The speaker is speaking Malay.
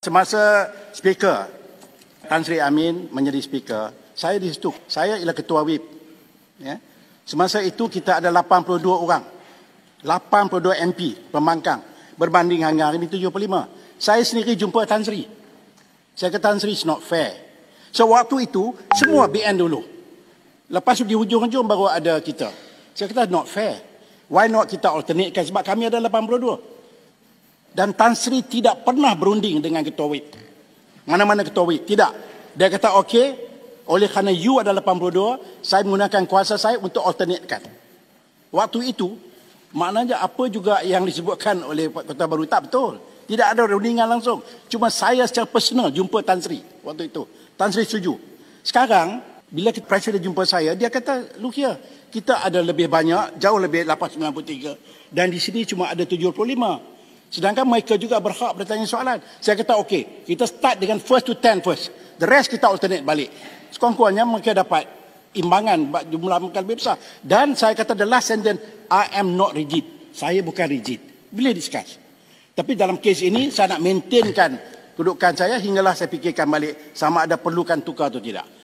Semasa speaker Tan Sri Amin menjadi speaker, saya di situ. Saya ialah ketua WIP. Ya. Semasa itu kita ada 82 orang. 82 MP pemangkang berbanding hari ini 75. Saya sendiri jumpa Tan Sri. Saya kata Tan Sri is not fair. So waktu itu semua BN dulu. Lepas itu di hujung-hujung baru ada kita. Saya kata not fair. Why not kita alternatekan sebab kami ada 82. Dan Tan Sri tidak pernah berunding dengan Ketua WIP. Mana-mana Ketua WIP. Tidak. Dia kata, okey, oleh kerana you adalah 82, saya menggunakan kuasa saya untuk alternatekan. Waktu itu, maknanya apa juga yang disebutkan oleh Ketua Baru, tak betul. Tidak ada rundingan langsung. Cuma saya secara personal jumpa Tan Sri waktu itu. Tan Sri setuju. Sekarang, bila Presiden jumpa saya, dia kata, look here, kita ada lebih banyak, jauh lebih 893. Dan di sini cuma ada 75. Sedangkan mereka juga berhak bertanya soalan. Saya kata okey, kita start dengan first to ten first. The rest kita alternate balik. Sekurang-kurangnya mereka dapat imbangan jumlah mereka lebih besar. Dan saya kata the last sentence, I am not rigid. Saya bukan rigid. Boleh discuss. Tapi dalam kes ini saya nak maintainkan kedudukan saya hinggalah saya fikirkan balik sama ada perlukan tukar atau tidak.